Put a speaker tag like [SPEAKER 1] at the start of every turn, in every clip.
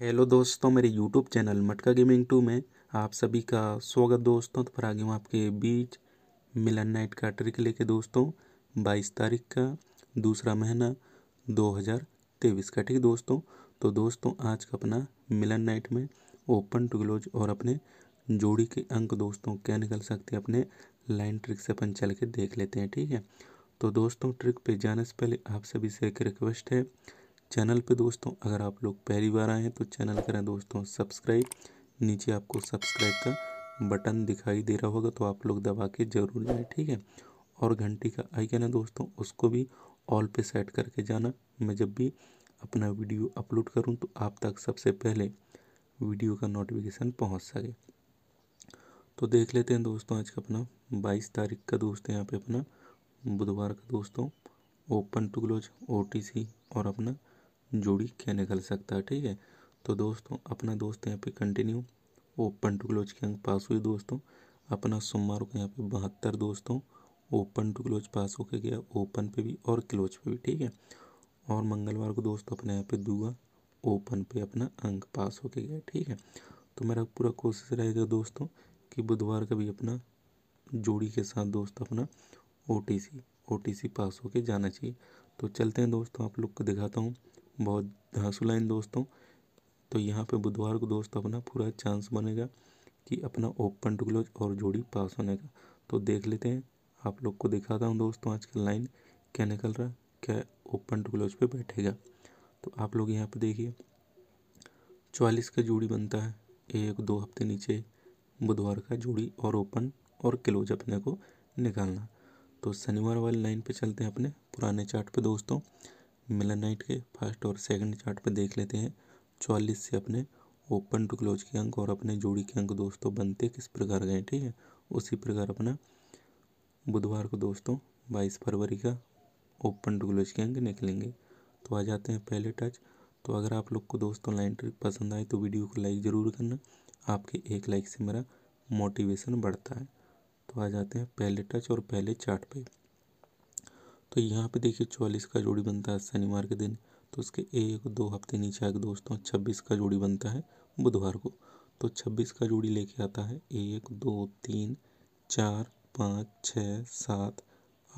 [SPEAKER 1] hello दोस्तों मेरे YouTube channel Matka gaming two में आप सभी का स्वागत दोस्तों तो फिर आगे हूँ आपके बीच मिलन नाइट का ट्रिक लेके दोस्तों 22 तारीख का दूसरा महीना 2023 का ठीक दोस्तों तो दोस्तों आज का अपना मिलन नाइट में ओपन टू क्लोज और अपने जोड़ी के अंक दोस्तों क्या निकल सकते हैं अपने लाइन ट्रिक से अपन चल के देख लेते हैं ठीक है तो दोस्तों ट्रिक पर जाने से पहले आप सभी से एक रिक्वेस्ट है चैनल पे दोस्तों अगर आप लोग पहली बार आए हैं तो चैनल करें दोस्तों सब्सक्राइब नीचे आपको सब्सक्राइब का बटन दिखाई दे रहा होगा तो आप लोग दबा के जरूर लें ठीक है और घंटी का आइकन है दोस्तों उसको भी ऑल पे सेट करके जाना मैं जब भी अपना वीडियो अपलोड करूँ तो आप तक सबसे पहले वीडियो का नोटिफिकेशन पहुँच सके तो देख लेते हैं दोस्तों आज का अपना बाईस तारीख का दोस्त यहाँ पे अपना बुधवार का दोस्तों ओपन टू क्लोज ओ और अपना जोड़ी क्या निकल सकता है ठीक है तो दोस्तों अपना दोस्त यहाँ पे कंटिन्यू ओपन टू क्लोज के अंक पास हुए दोस्तों अपना सोमवार को यहाँ पे बहत्तर दोस्तों ओपन टू क्लोज पास होके गया ओपन पे भी और क्लोज पे भी ठीक है और मंगलवार को दोस्तों अपने यहाँ पे दुआ ओपन पे अपना अंक पास होके गया ठीक है तो मेरा पूरा कोशिश रहेगा दोस्तों कि बुधवार का भी अपना जोड़ी के साथ दोस्त अपना ओ टी सी ओ टी सी पास होके जाना चाहिए तो चलते हैं दोस्तों आप लोग को दिखाता हूँ बहुत धांसू लाइन दोस्तों तो यहाँ पे बुधवार को दोस्त अपना पूरा चांस बनेगा कि अपना ओपन टू क्लोज और जोड़ी पास होने का तो देख लेते हैं आप लोग को दिखाता हूँ दोस्तों आज का लाइन क्या निकल रहा है क्या ओपन टू क्लोज पे बैठेगा तो आप लोग यहाँ पे देखिए चवालीस का जोड़ी बनता है एक दो हफ्ते नीचे बुधवार का जोड़ी और ओपन और क्लोज अपने को निकालना तो शनिवार वाली लाइन पे चलते हैं अपने पुराने चार्ट पे दोस्तों मिलानाइट के फर्स्ट और सेकंड चार्ट पे देख लेते हैं चौलीस से अपने ओपन टू क्लोज के अंक और अपने जोड़ी के अंक दोस्तों बनते किस प्रकार गए ठीक है उसी प्रकार अपना बुधवार को दोस्तों बाईस फरवरी का ओपन टू क्लोज के अंक निकलेंगे तो आ जाते हैं पहले टच तो अगर आप लोग को दोस्तों लाइन ट्रिक पसंद आए तो वीडियो को लाइक ज़रूर करना आपके एक लाइक से मेरा मोटिवेशन बढ़ता है तो आ जाते हैं पहले टच और पहले चार्ट पे तो यहाँ पे देखिए चौवालीस का जोड़ी बनता है शनिवार के दिन तो उसके एक दो हफ्ते नीचे आगे दोस्तों छब्बीस का जोड़ी बनता है बुधवार को तो छब्बीस का जोड़ी लेके आता है एक दो तीन चार पाँच छः सात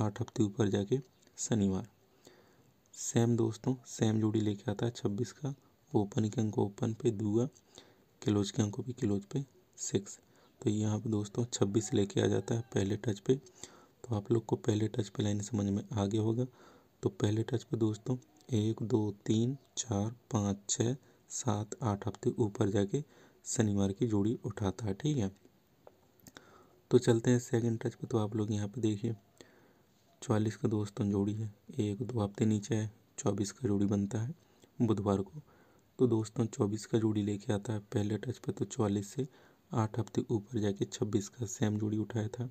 [SPEAKER 1] आठ हफ्ते ऊपर जाके शनिवार सेम दोस्तों सेम जोड़ी लेके आता है छब्बीस का ओपन के अंक ओपन पे दुआ क्लोज के अंकों पे क्लोज पे सिक्स तो यहाँ पे दोस्तों छब्बीस लेके आ जाता है पहले टच पे तो आप लोग को पहले टच पे लाइन समझ में आगे होगा तो पहले टच पे दोस्तों एक दो तीन चार पाँच छः सात आठ हफ्ते ऊपर जाके शनिवार की जोड़ी उठाता है ठीक है तो चलते हैं सेकंड टच पे तो आप लोग यहाँ पे देखिए चालीस का दोस्तों जोड़ी है एक दो हफ्ते नीचे है चौबीस का जोड़ी बनता है बुधवार को तो दोस्तों चौबीस का जोड़ी लेके आता है पहले टच पर तो चालीस से आठ हफ्ते ऊपर जाके छब्बीस का सेम जोड़ी उठाया था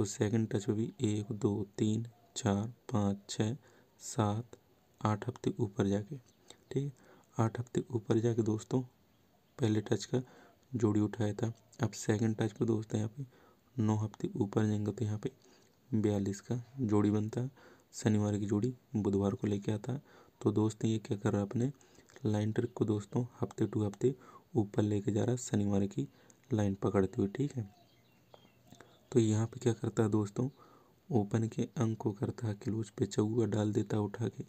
[SPEAKER 1] तो सेकंड टच में भी एक दो तीन चार पाँच छः सात आठ हफ्ते ऊपर जाके ठीक है आठ हफ्ते ऊपर जाके दोस्तों पहले टच का जोड़ी उठाया था अब सेकंड टच पे दोस्तों यहाँ पे नौ हफ्ते ऊपर जाएंगे तो यहाँ पे बयालीस का जोड़ी बनता है शनिवार की जोड़ी बुधवार को लेके आता है तो दोस्तों ये क्या कर रहा है अपने लाइन ट्रिक को दोस्तों हफ्ते टू हफ्ते ऊपर लेके जा रहा है शनिवार की लाइन पकड़ते हुए ठीक है तो यहाँ पे क्या करता है दोस्तों ओपन के अंक को करता है क्लोज पे चौवा डाल देता है उठा के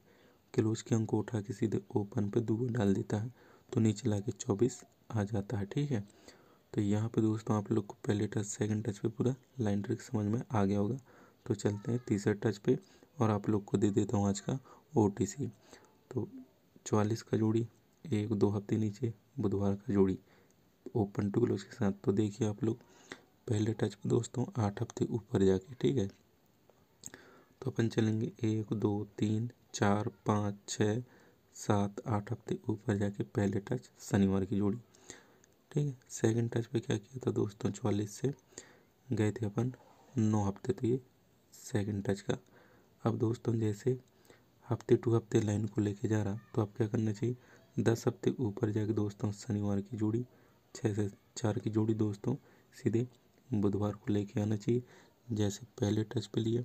[SPEAKER 1] क्लोज के अंक को उठा के सीधे ओपन पे दो डाल देता है तो नीचे ला के चौबीस आ जाता है ठीक है तो यहाँ पे दोस्तों आप लोग को पहले टच सेकंड टच पे पूरा लाइन ट्रिक समझ में आ गया होगा तो चलते हैं तीसरे टच पे और आप लोग को दे देता हूँ आज का ओ तो चवालीस का जोड़ी एक दो हफ्ते नीचे बुधवार का जोड़ी ओपन टू क्लोज के साथ तो देखिए आप लोग पहले टच पे दोस्तों आठ हफ्ते ऊपर जाके ठीक है तो अपन चलेंगे एक दो तीन चार पाँच छः सात आठ हफ्ते ऊपर जाके पहले टच शनिवार की जोड़ी ठीक है सेकंड टच पे क्या किया था दोस्तों चवालीस से गए थे अपन नौ हफ्ते तो ये सेकंड टच का अब दोस्तों जैसे हफ्ते टू हफ्ते लाइन को लेके जा रहा तो अब क्या करना चाहिए दस हफ्ते ऊपर जाके दोस्तों शनिवार की जोड़ी छः से चार की जोड़ी दोस्तों सीधे बुधवार को लेके आना चाहिए जैसे पहले टच पे लिया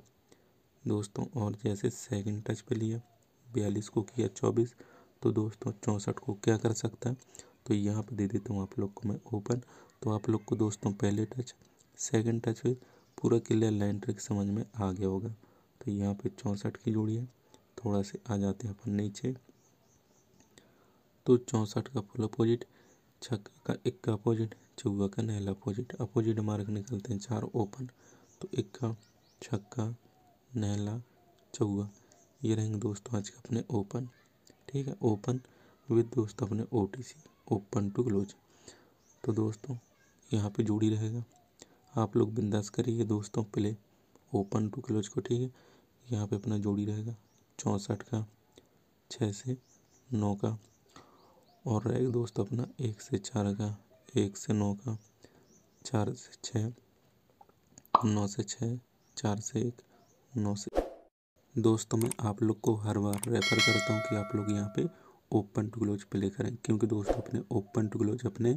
[SPEAKER 1] दोस्तों और जैसे सेकंड टच पे लिया बयालीस को किया चौबीस तो दोस्तों चौंसठ को क्या कर सकता है तो यहाँ पे दे देता हूँ आप लोग को मैं ओपन तो आप लोग को दोस्तों पहले टच सेकंड टच पे पूरा क्लियर लाइन ट्रिक समझ में आ गया होगा तो यहाँ पे चौंसठ की जोड़ी है थोड़ा से आ जाते हैं अपन नीचे तो चौंसठ का फुल अपोजिट छक्का का एक का अपोजिट चौवा का नहला अपोजिट अपोजिट मार्ग निकलते हैं चार ओपन तो इक्का छक्का नहला चौवा ये रहेंगे दोस्तों आज के अपने ओपन ठीक है ओपन विद दोस्त अपने O T C open to close तो दोस्तों यहाँ पे जोड़ी रहेगा आप लोग बिंदास करिए दोस्तों प्ले ओपन टू क्लोज को ठीक है यहाँ पे अपना जोड़ी रहेगा चौंसठ का छः से नौ का और रहेगा दोस्त अपना एक से चार का एक से नौ का चार से छः नौ से छः चार से एक नौ से दोस्तों मैं आप लोग को हर बार रेफर करता हूँ कि आप लोग यहाँ पे ओपन टू ग्लोज प्ले करें क्योंकि दोस्तों अपने ओपन टू ग्लोज अपने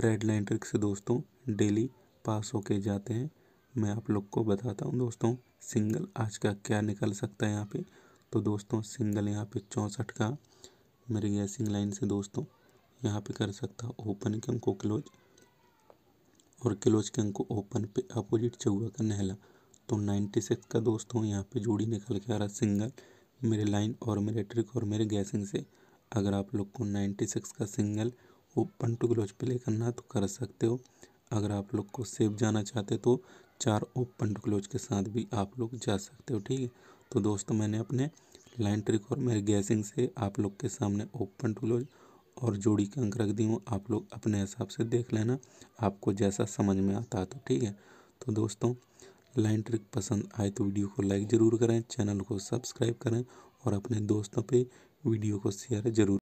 [SPEAKER 1] रेड लाइन ट्रिक से दोस्तों डेली पास होके जाते हैं मैं आप लोग को बताता हूँ दोस्तों सिंगल आज का क्या निकल सकता है यहाँ पे तो दोस्तों सिंगल यहाँ पे चौंसठ का मेरे गैसिंग लाइन से दोस्तों यहाँ पे कर सकता हूँ ओपन के अंक क्लोज और क्लोज के अंक ओपन पे अपोजिट चौवा का नहला तो नाइन्टी सिक्स का दोस्तों यहाँ पे जोड़ी निकल के आ रहा सिंगल मेरे लाइन और मेरे ट्रिक और मेरे गैसिंग से अगर आप लोग को नाइन्टी सिक्स का single open to close play करना तो कर सकते हो अगर आप लोग को सेफ जाना चाहते तो चार ओपन टू क्लोज के साथ भी आप लोग जा सकते हो ठीक है तो दोस्तों मैंने अपने लाइन ट्रिक और मेरे गैसिंग से आप लोग के सामने ओपन टूल और जोड़ी के अंक रख दी हूँ आप लोग अपने हिसाब से देख लेना आपको जैसा समझ में आता है तो ठीक है तो दोस्तों लाइन ट्रिक पसंद आए तो वीडियो को लाइक ज़रूर करें चैनल को सब्सक्राइब करें और अपने दोस्तों पे वीडियो को शेयर ज़रूर